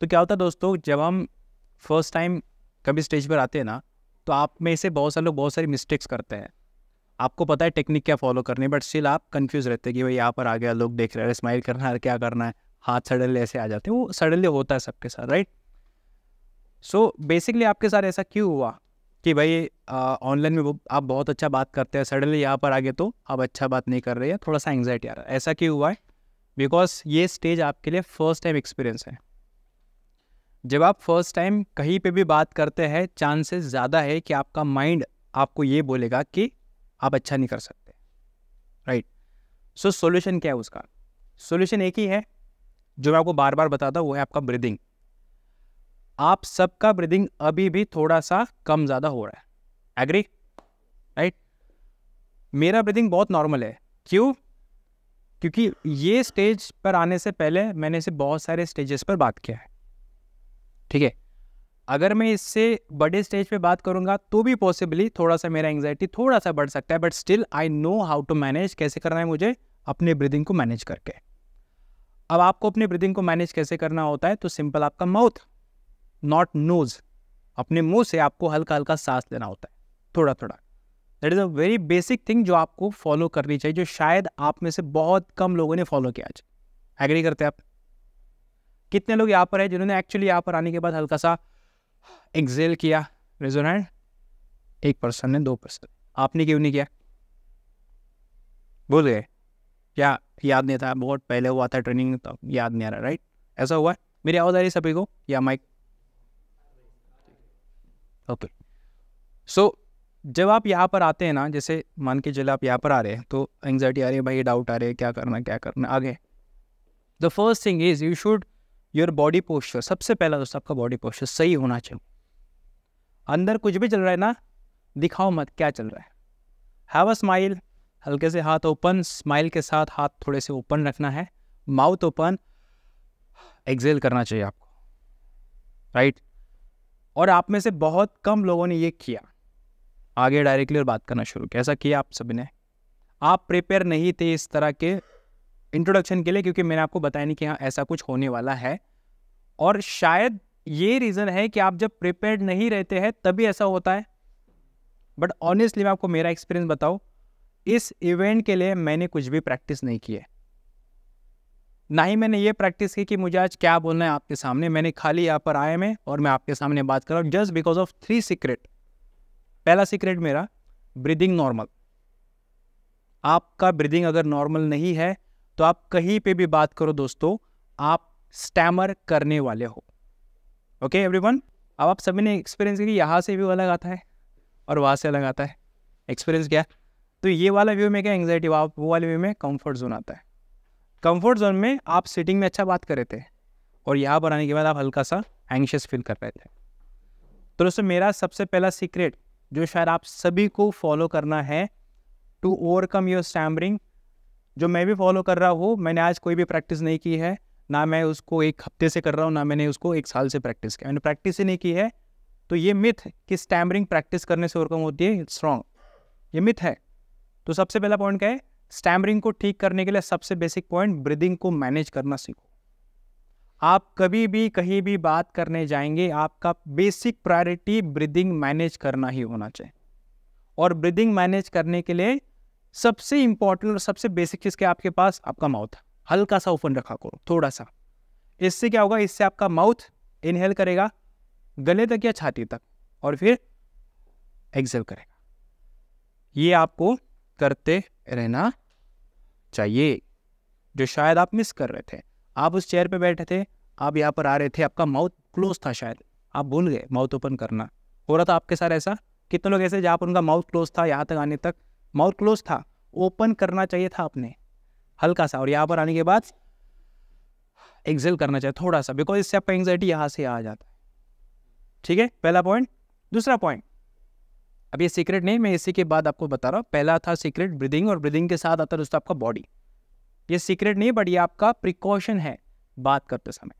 तो क्या होता है दोस्तों जब हम फर्स्ट टाइम कभी स्टेज पर आते हैं ना तो आप में से बहुत सारे लोग बहुत सारी मिस्टेक्स करते हैं आपको पता है टेक्निक क्या फॉलो करनी है बट स्टिल आप कन्फ्यूज़ रहते हैं कि भाई यहाँ पर आ गया लोग देख रहे हैं स्माइल करना है क्या करना है हाथ सडनली ऐसे आ जाते हैं वो सडनली होता है सबके साथ राइट सो बेसिकली आपके साथ ऐसा क्यों हुआ कि भाई ऑनलाइन में आप बहुत अच्छा बात करते हैं सडनली यहाँ पर आ गए तो आप अच्छा बात नहीं कर रहे हैं थोड़ा सा एंगजाइटी आ रहा है ऐसा क्यों हुआ है बिकॉज ये स्टेज आपके लिए फर्स्ट टाइम एक्सपीरियंस है जब आप फर्स्ट टाइम कहीं पे भी बात करते हैं चांसेस ज़्यादा है कि आपका माइंड आपको ये बोलेगा कि आप अच्छा नहीं कर सकते राइट सो सॉल्यूशन क्या है उसका सॉल्यूशन एक ही है जो मैं आपको बार बार बताता हूँ वो है आपका ब्रीदिंग आप सबका ब्रीदिंग अभी भी थोड़ा सा कम ज़्यादा हो रहा है एग्री राइट मेरा ब्रीदिंग बहुत नॉर्मल है क्यों क्योंकि ये स्टेज पर आने से पहले मैंने इसे बहुत सारे स्टेजेस पर बात किया है ठीक है अगर मैं इससे बड़े स्टेज पे बात करूंगा तो भी पॉसिबली थोड़ा सा मेरा एंगजाइटी थोड़ा सा बढ़ सकता है but still I know how to manage कैसे करना है मुझे अपने ब्रीदिंग को मैनेज करके अब आपको अपने ब्रीदिंग को मैनेज कैसे करना होता है तो सिंपल आपका माउथ नॉट नोज अपने मुंह से आपको हल्का हल्का सांस लेना होता है थोड़ा थोड़ा that is a very basic thing जो आपको फॉलो करनी चाहिए जो शायद आप में से बहुत कम लोगों ने फॉलो किया आज एग्री करते हैं आप कितने लोग यहाँ पर है जिन्होंने एक्चुअली यहाँ पर आने के बाद हल्का सा एक्सेल किया रेजोर एक पर्सन ने दो पर्सन आपने क्यों नहीं किया बोल गए क्या याद नहीं था बहुत पहले हुआ था ट्रेनिंग तो याद नहीं आ रहा राइट ऐसा हुआ मेरी आवाज़ आ रही सभी को या माइक ओके सो जब आप यहाँ पर आते हैं ना जैसे मान के चले आप यहाँ पर आ रहे हैं तो एंग्जाइटी आ रही है भाई डाउट आ रहे हैं क्या करना क्या करना आगे the first thing is you should your body posture सबसे पहला दोस्तों आपका बॉडी पोस्चर सही होना चाहिए अंदर कुछ भी चल रहा है ना दिखाओ मत क्या चल रहा है हैव अ स्माइल हल्के से हाथ ओपन स्माइल के साथ हाथ थोड़े से ओपन रखना है माउथ ओपन एक्सेल करना चाहिए आपको राइट और आप में से बहुत कम लोगों ने ये किया आगे डायरेक्टली और बात करना शुरू किया ऐसा किया आप सभी ने आप प्रिपेयर नहीं थे इस तरह के इंट्रोडक्शन के लिए क्योंकि मैंने आपको बताया नहीं कि हाँ ऐसा कुछ होने वाला है और शायद ये रीज़न है कि आप जब प्रिपेयर्ड नहीं रहते हैं तभी ऐसा होता है बट ऑनेस्टली मैं आपको मेरा एक्सपीरियंस बताऊँ इस इवेंट के लिए मैंने कुछ भी प्रैक्टिस नहीं की है ना ही मैंने ये प्रैक्टिस की कि मुझे आज क्या बोलना है आपके सामने मैंने खाली यहाँ पर आए मैं और मैं आपके सामने बात कर रहा हूँ just because of three secret पहला सीक्रेट मेरा ब्रीदिंग नॉर्मल आपका ब्रीदिंग अगर नॉर्मल नहीं है तो आप कहीं पे भी बात करो दोस्तों आप स्टैमर करने वाले हो ओके एवरीवन अब आप सभी ने एक्सपीरियंस कि यहाँ से व्यू अलग आता है और वहाँ से अलग आता है एक्सपीरियंस क्या तो ये वाला व्यू में क्या एंगजाइटी वो वाले व्यू में कंफर्ट जोन आता है कंफर्ट जोन में आप सिटिंग में अच्छा बात कर रहे थे और यहाँ पर आने के बाद आप हल्का सा एंशियस फील कर रहे थे तो दोस्तों मेरा सबसे पहला सीक्रेट जो शायद आप सभी को फॉलो करना है टू ओवरकम योर स्टैमरिंग जो मैं भी फॉलो कर रहा हूँ मैंने आज कोई भी प्रैक्टिस नहीं की है ना मैं उसको एक हफ्ते से कर रहा हूँ ना मैंने उसको एक साल से प्रैक्टिस किया मैंने प्रैक्टिस ही नहीं की है तो ये मिथ कि स्टैमरिंग प्रैक्टिस करने से ओवरकम होती है स्ट्रॉन्ग ये मिथ है तो सबसे पहला पॉइंट क्या है स्टैमरिंग को ठीक करने के लिए सबसे बेसिक पॉइंट ब्रीदिंग को मैनेज करना सीखो आप कभी भी कहीं भी बात करने जाएंगे आपका बेसिक प्रायोरिटी ब्रीदिंग मैनेज करना ही होना चाहिए और ब्रीदिंग मैनेज करने के लिए सबसे इंपॉर्टेंट और सबसे बेसिक चीज़ क्या आपके पास आपका माउथ हल्का सा ओपन रखा करो थोड़ा सा इससे क्या होगा इससे आपका माउथ इनहेल करेगा गले तक या छाती तक और फिर एक्सेल करेगा ये आपको करते रहना चाहिए जो शायद आप मिस कर रहे थे आप उस चेयर पे बैठे थे आप यहाँ पर आ रहे थे आपका माउथ क्लोज था शायद आप भूल गए माउथ ओपन करना हो रहा था आपके साथ ऐसा कितने लोग ऐसे जहाँ पर उनका माउथ क्लोज था यहाँ तक आने तक माउथ क्लोज था ओपन करना चाहिए था आपने हल्का सा और यहाँ पर आने के बाद एक्सेल करना चाहिए थोड़ा सा बिकॉज इससे आपका एंगजाइटी यहाँ से आ जाता है ठीक है पहला पॉइंट दूसरा पॉइंट अब ये सीक्रेट नहीं मैं इसी के बाद आपको बता रहा हूँ पहला था सीक्रेट ब्रीदिंग और ब्रीदिंग के साथ आता दोस्तों आपका बॉडी ये सीक्रेट नहीं बट ये आपका प्रिकॉशन है बात करते समय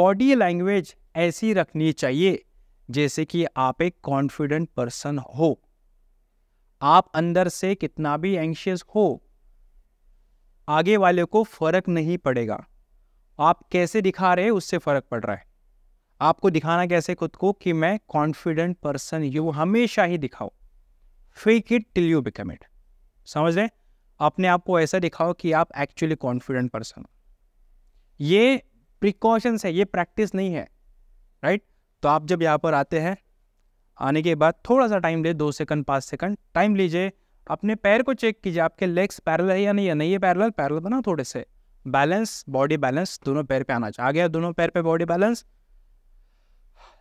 बॉडी लैंग्वेज ऐसी रखनी चाहिए जैसे कि आप एक कॉन्फिडेंट पर्सन हो आप अंदर से कितना भी एंशियस हो आगे वाले को फ़र्क नहीं पड़ेगा आप कैसे दिखा रहे हैं उससे फ़र्क पड़ रहा है आपको दिखाना कैसे खुद को कि मैं कॉन्फिडेंट पर्सन यू हमेशा ही दिखाओ fake it till you become it समझ रहे अपने आप को ऐसा दिखाओ कि आप एक्चुअली कॉन्फिडेंट पर्सन ये प्रिकॉशंस है ये प्रैक्टिस नहीं है राइट तो आप जब यहाँ पर आते हैं आने के बाद थोड़ा सा टाइम ले दो सेकंड पाँच सेकंड टाइम लीजिए अपने पैर को चेक कीजिए आपके लेग्स पैरल है या नहीं या नहीं है पैरल पैरल बना थोड़े से बैलेंस बॉडी बैलेंस दोनों पैर पे आना चाहिए आ गया दोनों पैर पे बॉडी बैलेंस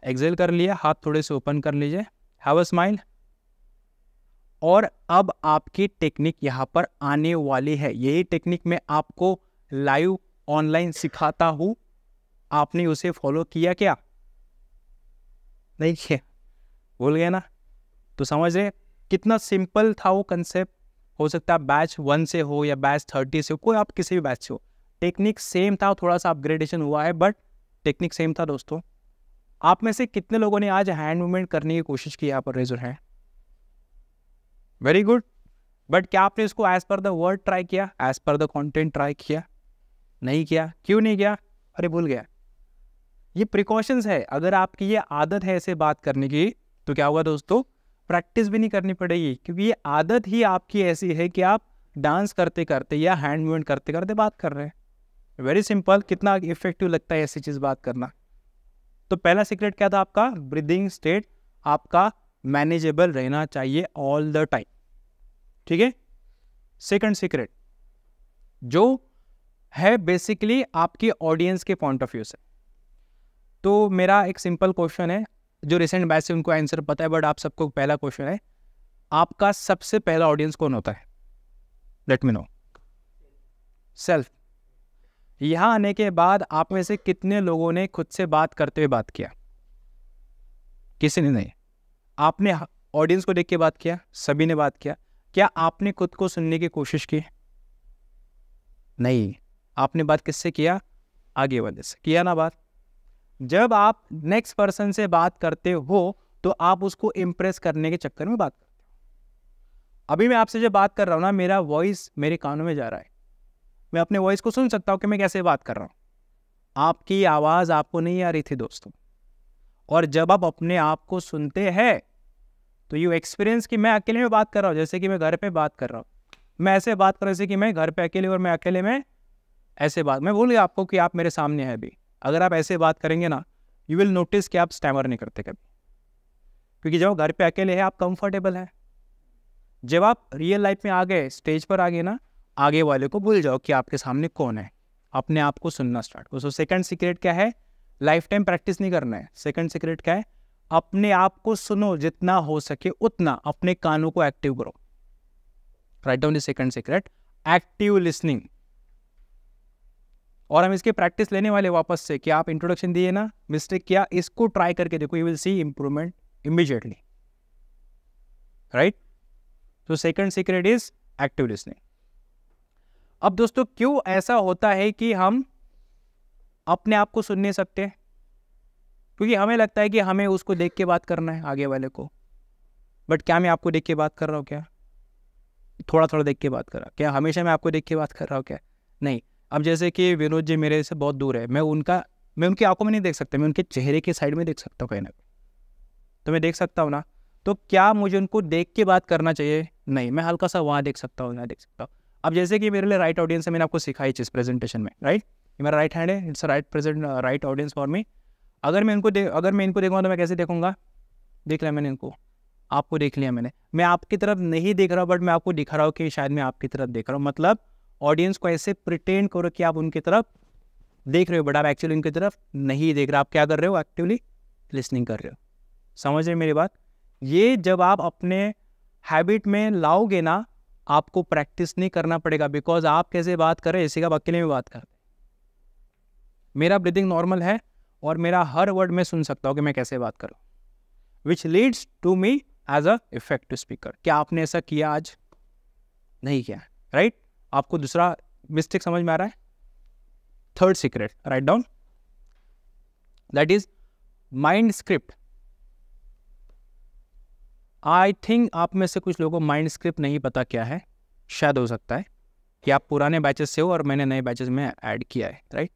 एक्सेल कर लिया हाथ थोड़े से ओपन कर लीजिए हैव अ स्माइल और अब आपकी टेक्निक यहाँ पर आने वाली है यही टेक्निक मैं आपको लाइव ऑनलाइन सिखाता हूँ आपने उसे फॉलो किया क्या नहीं किया भूल गए ना तो समझ रहे कितना सिंपल था वो कंसेप्ट हो सकता है बैच वन से हो या बैच थर्टी से हो कोई आप किसी भी बैच से हो टेक्निक सेम था थोड़ा सा अपग्रेडेशन हुआ है बट टेक्निक सेम था दोस्तों आप में से कितने लोगों ने आज हैंड मूवमेंट करने की कोशिश की यहाँ पर raise your hand very good but क्या आपने इसको as per the word try किया as per the content try किया नहीं किया क्यों नहीं किया अरे भूल गया ये प्रिकॉशंस है अगर आपकी ये आदत है ऐसे बात करने की तो क्या होगा दोस्तों प्रैक्टिस भी नहीं करनी पड़ेगी क्योंकि ये आदत ही आपकी ऐसी है कि आप डांस करते करते या हैंड मूवमेंट करते करते बात कर रहे हैं वेरी सिंपल कितना इफेक्टिव लगता है ऐसी चीज़ बात करना तो पहला सीक्रेट क्या था आपका ब्रीदिंग स्टेट आपका मैनेजेबल रहना चाहिए ऑल द टाइम ठीक है सेकंड सीक्रेट जो है बेसिकली आपकी ऑडियंस के पॉइंट ऑफ व्यू से तो मेरा एक सिंपल क्वेश्चन है जो रिसेंट बैच से उनको आंसर पता है बट आप सबको पहला क्वेश्चन है आपका सबसे पहला ऑडियंस कौन होता है लेट मी नो सेल्फ यहां आने के बाद आप में से कितने लोगों ने खुद से बात करते हुए बात किया किसी ने नहीं आपने ऑडियंस को देख के बात किया सभी ने बात किया क्या आपने खुद को सुनने की कोशिश की नहीं आपने बात किससे किया आगे वाले से किया ना बात जब आप नेक्स्ट पर्सन से बात करते हो तो आप उसको इम्प्रेस करने के चक्कर में बात करते हो अभी मैं आपसे जो बात कर रहा हूँ ना मेरा वॉइस मेरे कानों में जा रहा है मैं अपने वॉइस को सुन सकता हूँ कि मैं कैसे बात कर रहा हूँ आपकी आवाज़ आपको नहीं आ रही थी दोस्तों और जब आप अपने आप को सुनते हैं तो यू एक्सपीरियंस कि मैं अकेले में बात कर रहा हूँ जैसे कि मैं घर पे बात कर रहा हूँ मैं ऐसे बात कर रहा हूँ जैसे कि मैं घर पे अकेले और मैं अकेले में ऐसे बात मैं बोल गया आपको कि आप मेरे सामने हैं अभी अगर आप ऐसे बात करेंगे ना यू विल नोटिस कि आप स्टैमर नहीं करते कभी क्योंकि जब घर पे अकेले हैं आप कंफर्टेबल हैं जब आप रियल लाइफ में आ गए स्टेज पर आ गए ना आगे वाले को भूल जाओ कि आपके सामने कौन है अपने आप को सुनना स्टार्ट करो सो सेकंड सीक्रेट क्या है लाइफ टाइम प्रैक्टिस नहीं करना है सेकंड सीक्रेट क्या है अपने आप को सुनो जितना हो सके उतना अपने कानों को एक्टिव करो write down the second secret active listening और हम इसके प्रैक्टिस लेने वाले वापस से कि आप इंट्रोडक्शन दिए ना मिस्टेक किया इसको ट्राई करके देखो you will see improvement immediately right तो second secret is active listening अब दोस्तों क्यों ऐसा होता है कि हम अपने आप को सुन नहीं सकते क्योंकि हमें लगता है कि हमें उसको देख के बात करना है आगे वाले को बट क्या मैं आपको देख के बात कर रहा हूँ क्या थोड़ा थोड़ा देख के बात कर रहा क्या हमेशा मैं आपको देख के बात कर रहा हूँ क्या नहीं अब जैसे कि विनोद जी मेरे से बहुत दूर है मैं उनका मैं उनकी आंखों में नहीं देख सकता मैं उनके चेहरे के साइड में देख सकता हूँ कहीं ना तो मैं देख सकता हूँ ना तो क्या मुझे उनको देख के बात करना चाहिए नहीं मैं हल्का सा वहाँ देख सकता हूँ यहाँ देख सकता हूँ अब जैसे कि मेरे लिए राइट ऑडियंस है मैंने आपको सिखाई चीज़ प्रेजेंटेशन में राइट मेरा राइट हैंड है it's right present right audience for me अगर मैं इनको देख अगर मैं इनको देखूँगा तो मैं कैसे देखूँगा देख लिया मैंने इनको आपको देख लिया मैंने मैं आपकी तरफ नहीं देख रहा हूँ बट मैं आपको दिखा रहा हूँ कि शायद मैं आपकी तरफ देख रहा हूँ मतलब ऑडियंस को ऐसे प्रिटेंड करो कि आप उनकी तरफ देख रहे हो बट आप एक्चुअली उनकी तरफ नहीं देख रहे आप क्या कर रहे हो एक्टिवली लिसनिंग कर रहे हो समझ रहे मेरी बात ये जब आप अपने हैबिट में लाओगे ना आपको प्रैक्टिस नहीं करना पड़ेगा बिकॉज आप कैसे बात करें ऐसे का अकेले में बात कर मेरा ब्रीदिंग नॉर्मल है और मेरा हर वर्ड मैं सुन सकता हूँ कि मैं कैसे बात करूँ which leads to me as a effective speaker क्या आपने ऐसा किया आज नहीं किया राइट right? आपको दूसरा मिस्टेक समझ में आ रहा है third secret write down that is mind script I think आप में से कुछ लोगों को माइंड स्क्रिप्ट नहीं पता क्या है शायद हो सकता है कि आप पुराने बैचेस से हो और मैंने नए बैचेस में ऐड किया है राइट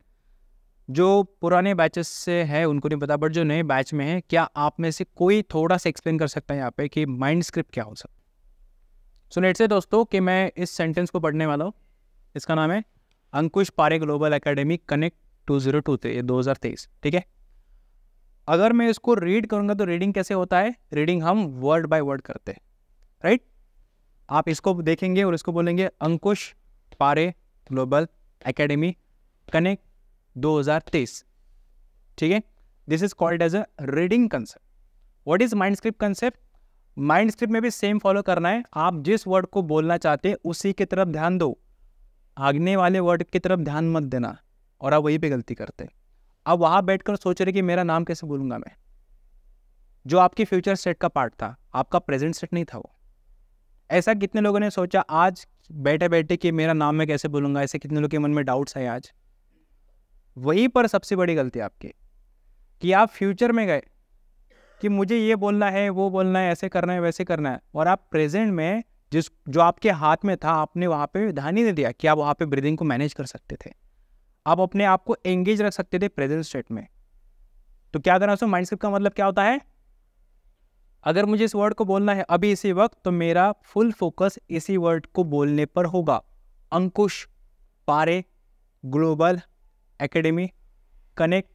जो पुराने बैचेस से है उनको नहीं पता बट जो नए बैच में है क्या आप में से कोई थोड़ा सा एक्सप्लेन कर सकता है यहाँ पे कि माइंड स्क्रिप्ट क्या हो सकता है सो से दोस्तों कि मैं इस सेंटेंस को पढ़ने वाला हूँ इसका नाम है Ankush Pare Global Academy connect two zero two दो हज़ार तेईस ठीक है अगर मैं इसको रीड करूँगा तो रीडिंग कैसे होता है रीडिंग हम वर्ड बाय वर्ड करते हैं राइट आप इसको देखेंगे और इसको बोलेंगे अंकुश पारे ग्लोबल एकेडमी कनेक्ट दो हजार तेईस ठीक है this is called as a reading concept what is mind script concept mind script में भी सेम फॉलो करना है आप जिस वर्ड को बोलना चाहते हैं उसी की तरफ ध्यान दो आगने वाले वर्ड की तरफ ध्यान मत देना और आप वही पे गलती करते अब वहाँ बैठकर सोच रहे कि मेरा नाम कैसे बोलूँगा मैं जो आपकी फ्यूचर सेट का पार्ट था आपका प्रेजेंट सेट नहीं था वो ऐसा कितने लोगों ने सोचा आज बैठे बैठे कि मेरा नाम मैं कैसे बोलूँगा ऐसे कितने लोगों के मन में डाउट्स हैं आज वहीं पर सबसे बड़ी गलती आपकी कि आप फ्यूचर में गए कि मुझे ये बोलना है वो बोलना है ऐसे करना है वैसे करना है और आप प्रेजेंट में जिस जो आपके हाथ में था आपने वहाँ पे ध्यान ही नहीं दिया कि आप वहाँ पे ब्रीदिंग को मैनेज कर सकते थे आप अपने आप को एंगेज रख सकते थे प्रेजेंट स्टेट में तो क्या करना सो माइंड का मतलब क्या होता है अगर मुझे इस वर्ड को बोलना है अभी इसी वक्त तो मेरा फुल फोकस इसी वर्ड को बोलने पर होगा Ankush Pare Global Academy connect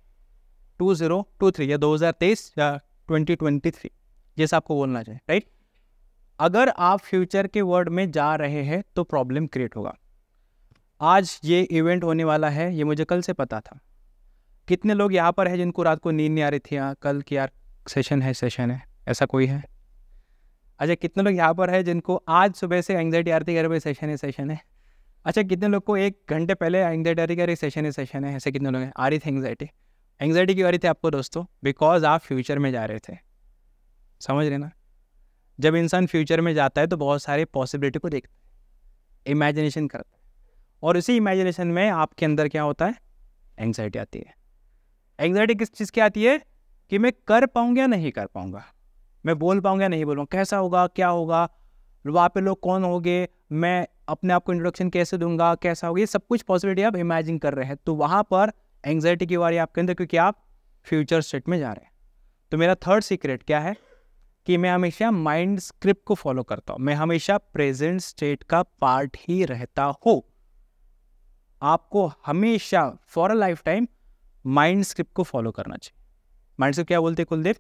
two zero two three या दो हज़ार तेईस 2023 जैसा आपको बोलना चाहिए राइट अगर आप फ्यूचर के वर्ड में जा रहे हैं तो प्रॉब्लम क्रिएट होगा आज ये इवेंट होने वाला है ये मुझे कल से पता था कितने लोग यहाँ पर हैं जिनको रात को नींद नहीं आ रही थी यहाँ कल की यार सेशन है सेशन है ऐसा कोई है अच्छा कितने लोग यहाँ पर है जिनको आज सुबह से एंगजाइटी आ रही थी भाई सेशन है सेशन है अच्छा कितने लोग को एक घंटे पहले एंगजाइटी आ रही कि सेशन है सेशन है ऐसे कितने लोग हैं आ रही थी एंगजाइटी एंग्जाइटी क्यों आ रही थी आपको दोस्तों बिकॉज आप फ्यूचर में जा रहे थे समझ रहे ना जब इंसान फ्यूचर में जाता है तो बहुत सारे पॉसिबिलिटी को देखता है इमेजिनेशन करता है और इसी इमेजिनेशन में आपके अंदर क्या होता है एंग्जाइटी आती है एंग्जाइटी किस चीज़ की आती है कि मैं कर पाऊँगा या नहीं कर पाऊँगा मैं बोल पाऊँगा या नहीं बोलूँगा कैसा होगा क्या होगा वहाँ पे लोग कौन होंगे मैं अपने आप को इंट्रोडक्शन कैसे दूंगा कैसा होगा ये सब कुछ पॉसिबिलिटी आप इमेजिन कर रहे हैं तो वहाँ पर एंगजाइटी की वारी आपके अंदर क्योंकि आप फ्यूचर स्टेट में जा रहे हैं तो मेरा थर्ड सीक्रेट क्या है कि मैं हमेशा माइंड स्क्रिप्ट को फॉलो करता हूं मैं हमेशा प्रेजेंट स्टेट का पार्ट ही रहता हूं आपको हमेशा for a lifetime mind script को फॉलो करना चाहिए माइंड स्क्रिप्ट क्या बोलते हैं Kuldeep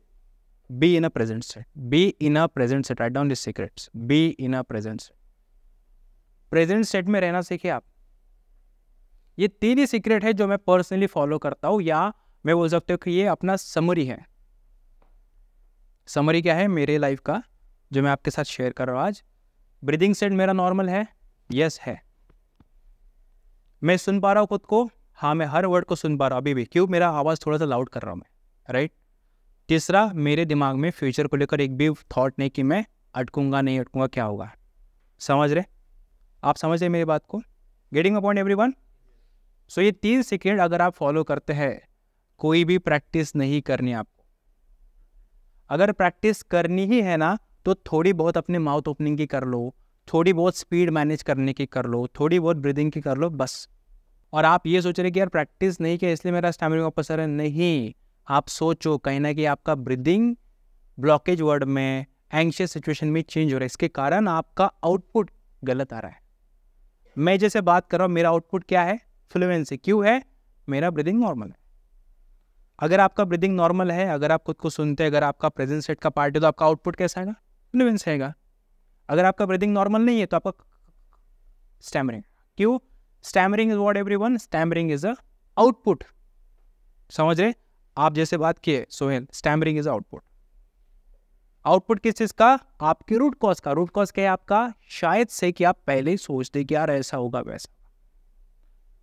be in a present state be in a present state write down this secrets be in a present set present state में रहना सीखे आप ये तीन ही सीक्रेट है जो मैं पर्सनली फॉलो करता हूँ या मैं बोल सकता हूँ कि ये अपना समरी है समरी क्या है मेरे लाइफ का जो मैं आपके साथ शेयर कर रहा हूँ आज ब्रीदिंग सेट मेरा नॉर्मल है यस है मैं सुन पा रहा हूँ खुद को हाँ मैं हर वर्ड को सुन पा रहा हूँ अभी भी क्यों मेरा आवाज़ थोड़ा सा लाउड कर रहा हूँ मैं राइट तीसरा मेरे दिमाग में फ्यूचर को लेकर एक भी थॉट नहीं कि मैं अटकूंगा नहीं अटकूंगा क्या होगा समझ रहे आप समझ रहे मेरी बात को getting a point everyone so ये तीन सेकेंड अगर आप फॉलो करते हैं कोई भी प्रैक्टिस नहीं करनी आपको अगर प्रैक्टिस करनी ही है ना तो थोड़ी बहुत अपने माउथ ओपनिंग की कर लो थोड़ी बहुत स्पीड मैनेज करने की कर लो थोड़ी बहुत ब्रीदिंग की कर लो बस और आप ये सोच रहे कि यार प्रैक्टिस नहीं किया इसलिए मेरा स्टैमिना का पसर है नहीं आप सोचो कहीं ना कहीं आपका ब्रीदिंग ब्लॉकेज वर्ड में एंशियस सिचुएशन में चेंज हो रहा है इसके कारण आपका आउटपुट गलत आ रहा है मैं जैसे बात कर रहा हूँ मेरा आउटपुट क्या है फ्लुएंसी क्यों है मेरा ब्रीदिंग नॉर्मल है अगर आपका ब्रीदिंग नॉर्मल है अगर आप खुद को सुनते हैं अगर आपका प्रेजेंट सेट का पार्ट है तो आपका आउटपुट कैसा आएगा फ्लुएंस आएगा अगर आपका ब्रीदिंग नॉर्मल नहीं है तो आपका स्टैमरिंग क्यों stammering is what everyone stammering is a output समझ रहे आप जैसे बात किए Sohail stammering is output output किस चीज का आपके रूट कॉज का रूट कॉज क्या है आपका शायद से कि आप पहले ही सोचते कि यार ऐसा होगा वैसा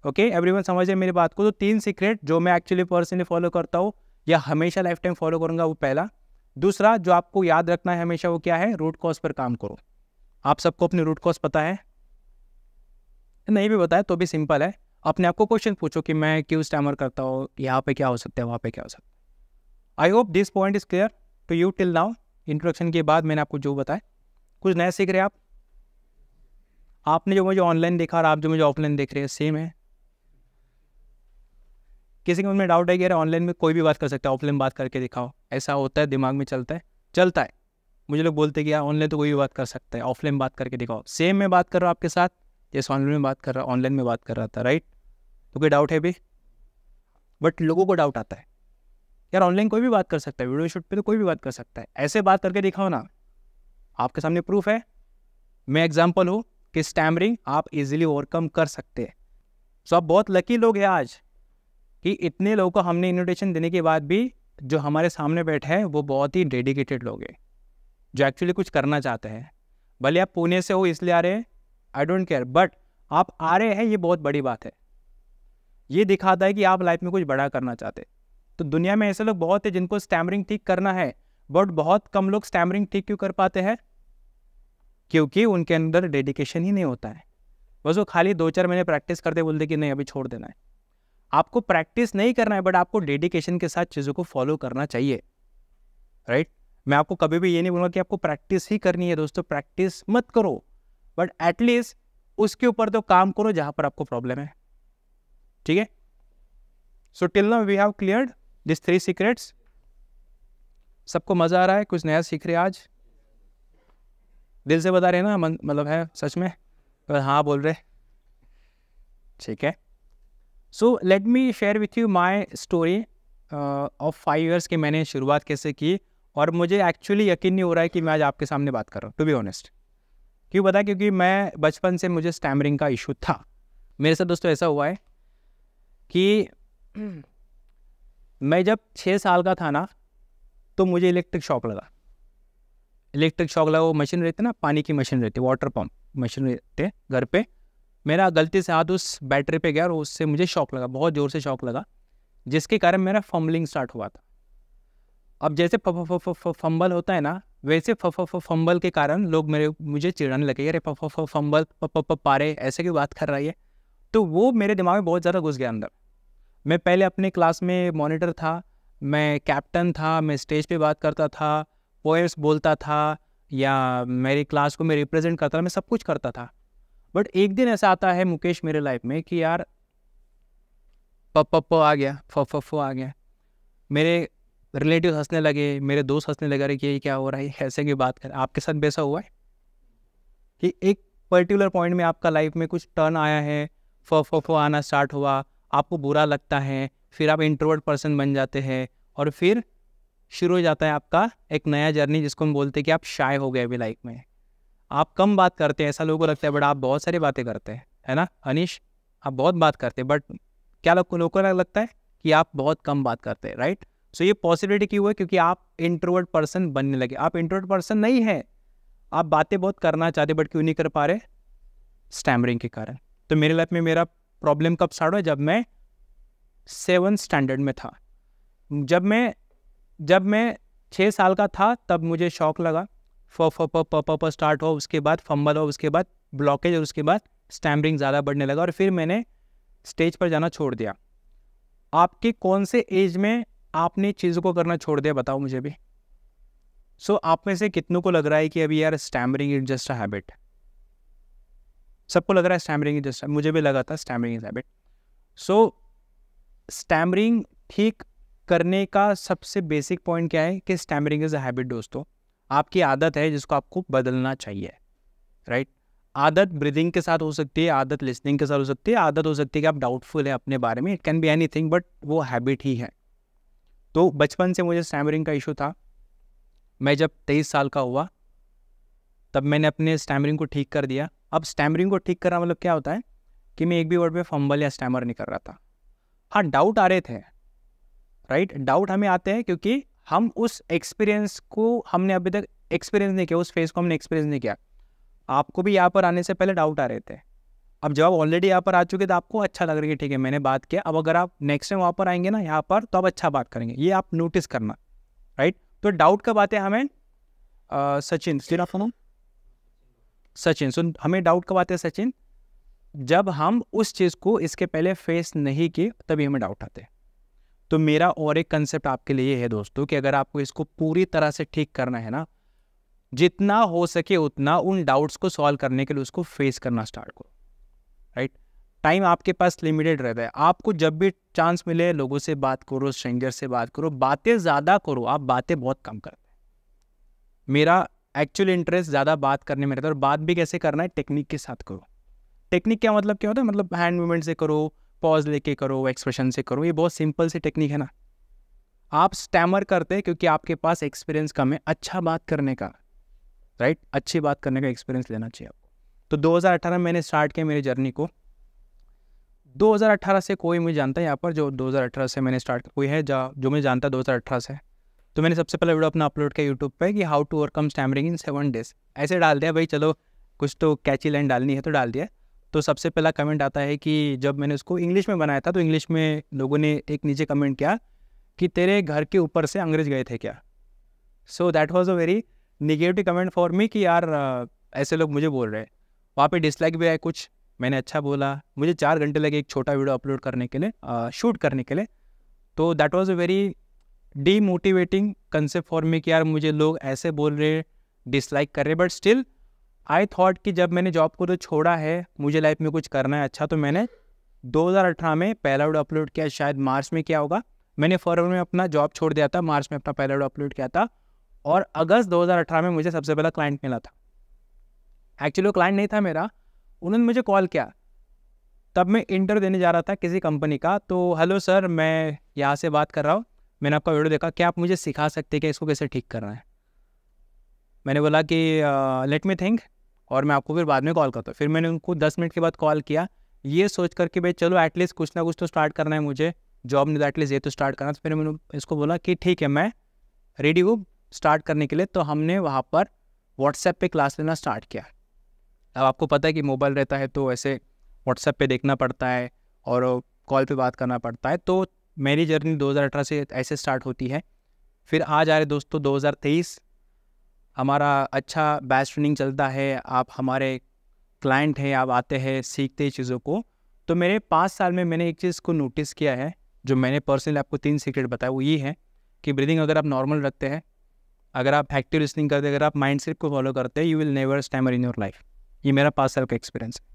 ओके एवरीवन समझे मेरी बात को तो तीन सीक्रेट जो मैं एक्चुअली पर्सनली फॉलो करता हूँ या हमेशा लाइफ टाइम फॉलो करूँगा वो पहला दूसरा जो आपको याद रखना है हमेशा वो क्या है रूट कॉज पर काम करो आप सबको अपने रूट कॉज पता है नहीं भी बताया तो भी सिंपल है अपने आपको क्वेश्चन पूछो कि मैं क्यों स्टैमर करता हूँ यहाँ पे क्या हो सकता है वहाँ पे क्या हो सकता है I hope this point is clear to you till now introduction के बाद मैंने आपको जो बताया कुछ नया सीख रहे आप आपने जो मुझे ऑनलाइन देखा और आप जो मुझे ऑफलाइन देख रहे हैं सेम है किसी को उनमें डाउट है कि यार ऑनलाइन में कोई भी बात कर सकता है ऑफलाइन बात करके दिखाओ ऐसा होता है दिमाग में चलता है चलता है मुझे लोग बोलते हैं कि यार ऑनलाइन तो कोई भी बात कर सकता है ऑफलाइन बात करके दिखाओ सेम मैं बात कर रहा हूँ आपके साथ जैसे ऑनलाइन में बात कर रहा ऑनलाइन में बात कर रहा था राइट तो कोई डाउट है भी बट लोगों को डाउट आता है यार ऑनलाइन कोई भी बात कर सकता है वीडियो शूट पे तो कोई भी बात कर सकता है ऐसे बात करके दिखाओ ना आपके सामने प्रूफ है मैं एग्जाम्पल हूँ कि स्टैमरिंग आप इजिली ओवरकम कर सकते हैं सो आप बहुत लकी लोग हैं आज कि इतने लोगों को हमने इन्विटेशन देने के बाद भी जो हमारे सामने बैठे हैं वो बहुत ही डेडिकेटेड लोग हैं जो एक्चुअली कुछ करना चाहते हैं भले आप पुणे से हो इसलिए आ रहे हैं आई डोंट केयर बट आप आ रहे हैं ये बहुत बड़ी बात है ये दिखाता है कि आप लाइफ में कुछ बड़ा करना चाहते तो दुनिया में ऐसे लोग बहुत है जिनको स्टैमरिंग ठीक करना है बट बहुत कम लोग स्टैमरिंग ठीक क्यों कर पाते हैं क्योंकि उनके अंदर डेडिकेशन ही नहीं होता है बस वो खाली दो चार महीने प्रैक्टिस करते बोलते कि नहीं अभी छोड़ देना है आपको प्रैक्टिस नहीं करना है बट आपको डेडिकेशन के साथ चीज़ों को फॉलो करना चाहिए राइट right? मैं आपको कभी भी ये नहीं बोलूँगा कि आपको प्रैक्टिस ही करनी है दोस्तों प्रैक्टिस मत करो बट एटलीस्ट उसके ऊपर तो काम करो जहाँ पर आपको प्रॉब्लम है ठीक है so till now we have cleared this three secrets सबको मज़ा आ रहा है कुछ नया सीख रहे आज दिल से बता रहे हैं ना मतलब है सच में हाँ बोल रहे ठीक है so let me share with you my story of five years की मैंने शुरुआत कैसे की और मुझे एक्चुअली यकीन नहीं हो रहा है कि मैं आज आपके सामने बात कर रहा हूँ टू बी ऑनेस्ट क्यों पता क्योंकि मैं बचपन से मुझे स्टैमरिंग का इशू था मेरे साथ दोस्तों ऐसा हुआ है कि मैं जब छः साल का था ना तो मुझे इलेक्ट्रिक शॉक लगा इलेक्ट्रिक शॉक लगा वो मशीन रहती ना पानी की मशीन रहती वाटर पंप मशीन रहते घर पे मेरा गलती से हाथ उस बैटरी पे गया और उससे मुझे शॉक लगा बहुत ज़ोर से शॉक लगा जिसके कारण मेरा फम्बलिंग स्टार्ट हुआ था अब जैसे फम्बल होता है ना वैसे फम्बल के कारण लोग मेरे मुझे चिड़ाने लगे अरे फम्बल पारे ऐसे की बात कर रही है तो वो मेरे दिमाग में बहुत ज़्यादा घुस गया अंदर मैं पहले अपने क्लास में मॉनिटर था मैं कैप्टन था मैं स्टेज पे बात करता था पोएम्स बोलता था या मेरी क्लास को मैं रिप्रेजेंट करता था मैं सब कुछ करता था बट एक दिन ऐसा आता है मुकेश मेरे लाइफ में कि यार पप पप आ गया फ फ फ आ गया मेरे रिलेटिव हंसने लगे मेरे दोस्त हंसने लगे अरे ये क्या हो रहा है ऐसे की बात करें आपके साथ वैसा हुआ है कि एक पर्टिकुलर पॉइंट में आपका लाइफ में कुछ टर्न आया है फ फ फ आना स्टार्ट हुआ आपको बुरा लगता है फिर आप इंट्रोवर्ट पर्सन बन जाते हैं और फिर शुरू हो जाता है आपका एक नया जर्नी जिसको हम बोलते हैं कि आप शाय हो गए अभी लाइफ में आप कम बात करते हैं ऐसा लोगों को लगता है बट आप बहुत सारी बातें करते हैं है ना अनिश आप बहुत बात करते हैं बट क्या लोगों को लगता है कि आप बहुत कम बात करते हैं राइट सो ये पॉसिबिलिटी क्यों है क्योंकि आप इंट्रोवर्ट पर्सन बनने लगे आप इंट्रोवर्ट पर्सन नहीं है आप बातें बहुत करना चाहते बट क्यों नहीं कर पा रहे स्टैमरिंग के कारण तो मेरे लाइफ में मेरा प्रॉब्लम कब स्टार्ट हुआ जब मैं सेवन स्टैंडर्ड में था जब मैं जब मैं छः साल का था तब मुझे शौक लगा फ फ प प प प स्टार्ट हो उसके बाद फंबल हो उसके बाद ब्लॉकेज और उसके बाद स्टैमरिंग ज़्यादा बढ़ने लगा और फिर मैंने स्टेज पर जाना छोड़ दिया आपके कौन से एज में आपने चीज़ों को करना छोड़ दिया बताओ मुझे भी सो so, आप में से कितनों को लग रहा है कि अभी यार stammering is just a habit सबको लग रहा है स्टैमरिंग इज जस्ट मुझे भी लगा था stammering is habit so stammering ठीक करने का सबसे बेसिक पॉइंट क्या है कि स्टैमरिंग इज अ हैबिट दोस्तों आपकी आदत है जिसको आपको बदलना चाहिए राइट आदत ब्रीदिंग के साथ हो सकती है आदत लिसनिंग के साथ हो सकती है आदत हो सकती है कि आप डाउटफुल हैं अपने बारे में it can be anything but वो हैबिट ही है तो बचपन से मुझे स्टैमरिंग का इशू था मैं जब तेईस साल का हुआ तब मैंने अपने स्टैमरिंग को ठीक कर दिया अब स्टैमरिंग को ठीक करना मतलब क्या होता है कि मैं एक भी वर्ड पे फंबल या स्टैमर नहीं कर रहा था हाँ डाउट आ रहे थे राइट डाउट हमें आते हैं क्योंकि हम उस एक्सपीरियंस को हमने अभी तक एक्सपीरियंस नहीं किया उस फेज़ को हमने एक्सपीरियंस नहीं किया आपको भी यहाँ पर आने से पहले डाउट आ रहे थे अब जब आप ऑलरेडी यहाँ पर आ चुके तो आपको अच्छा लग रहा है ठीक है मैंने बात किया अब अगर आप नेक्स्ट टाइम वहाँ पर आएंगे ना यहाँ पर तो आप अच्छा बात करेंगे ये आप नोटिस करना राइट तो डाउट कब आते हैं हमें सचिन आप सचिन सुन हमें डाउट कब आते हैं सचिन जब हम उस चीज़ को इसके पहले फेस नहीं किए तभी हमें डाउट आते हैं तो मेरा और एक कंसेप्ट आपके लिए है दोस्तों कि अगर आपको इसको पूरी तरह से ठीक करना है ना जितना हो सके उतना उन डाउट्स को सॉल्व करने के लिए उसको फेस करना स्टार्ट करो राइट टाइम आपके पास लिमिटेड रहता है आपको जब भी चांस मिले लोगों से बात करो स्ट्रेंजर से बात करो बातें ज़्यादा करो आप बातें बहुत कम करते हैं मेरा एक्चुअल इंटरेस्ट ज़्यादा बात करने में रहता है और बात भी कैसे करना है टेक्निक के साथ करो टेक्निक क्या मतलब क्या होता है मतलब हैंड मूवमेंट से करो पॉज लेके करो एक्सप्रेशन से करो ये बहुत सिंपल सी टेक्निक है ना आप स्टैमर करते हैं क्योंकि आपके पास एक्सपीरियंस कम है अच्छा बात करने का राइट अच्छी बात करने का एक्सपीरियंस लेना चाहिए आपको तो 2018 में मैंने स्टार्ट किया मेरी जर्नी को 2018 से कोई मुझे जानता है यहाँ पर जो 2018 से मैंने स्टार्ट कोई है जा, जो मुझे जानता है 2018 से तो मैंने सबसे पहले वीडियो अपना अपलोड किया यूट्यूब पे कि how to overcome stammering in seven days ऐसे डाल दिया भाई चलो कुछ तो कैची लाइन डालनी है तो डाल दिया तो सबसे पहला कमेंट आता है कि जब मैंने उसको इंग्लिश में बनाया था तो इंग्लिश में लोगों ने एक नीचे कमेंट किया कि तेरे घर के ऊपर से अंग्रेज गए थे क्या so that was a very negative comment for me कि यार ऐसे लोग मुझे बोल रहे हैं वहाँ पे डिसलाइक भी आए कुछ मैंने अच्छा बोला मुझे चार घंटे लगे एक छोटा वीडियो अपलोड करने के लिए आ, शूट करने के लिए तो that was a very demotivating concept for me कि यार मुझे लोग ऐसे बोल रहे डिसलाइक कर रहे बट स्टिल आई थॉट कि जब मैंने जॉब को तो छोड़ा है मुझे लाइफ में कुछ करना है अच्छा तो मैंने 2018 में पहला वीडियो अपलोड किया शायद मार्च में क्या होगा मैंने फरवरी में अपना जॉब छोड़ दिया था मार्च में अपना पहला वीडियो अपलोड किया था और अगस्त 2018 में मुझे सबसे पहला क्लाइंट मिला था एक्चुअली वो क्लाइंट नहीं था मेरा उन्होंने मुझे कॉल किया तब मैं इंटरव्यू देने जा रहा था किसी कंपनी का तो हेलो सर मैं यहाँ से बात कर रहा हूँ मैंने आपका वीडियो देखा क्या आप मुझे सिखा सकते हैं कि इसको कैसे ठीक करना है मैंने बोला कि लेट मी थिंक और मैं आपको फिर बाद में कॉल करता हूँ फिर मैंने उनको दस मिनट के बाद कॉल किया ये सोच करके भाई चलो एटलीस्ट कुछ ना कुछ तो स्टार्ट करना है मुझे जॉब नहीं तो एटलीस्ट ये तो स्टार्ट करना तो फिर मैंने इसको बोला कि ठीक है मैं रेडी हूँ स्टार्ट करने के लिए तो हमने वहाँ पर व्हाट्सएप पे क्लास लेना स्टार्ट किया अब आपको पता है कि मोबाइल रहता है तो ऐसे व्हाट्सएप पे देखना पड़ता है और कॉल पे बात करना पड़ता है तो मेरी जर्नी 2018 से ऐसे स्टार्ट होती है फिर आज आ रहे दोस्तों 2023 हमारा अच्छा बैच ट्रेनिंग चलता है आप हमारे क्लाइंट हैं आप आते हैं सीखते चीज़ों को तो मेरे पाँच साल में मैंने एक चीज़ को नोटिस किया है जो मैंने पर्सनली आपको तीन सीक्रेट बताया वो ये है कि ब्रीदिंग अगर आप नॉर्मल रखते हैं अगर आप एक्टिव लिसनिंग करते हैं अगर आप माइंड को फॉलो करते हैं you will never stammer in your life ये मेरा पाँच साल का एक्सपीरियंस है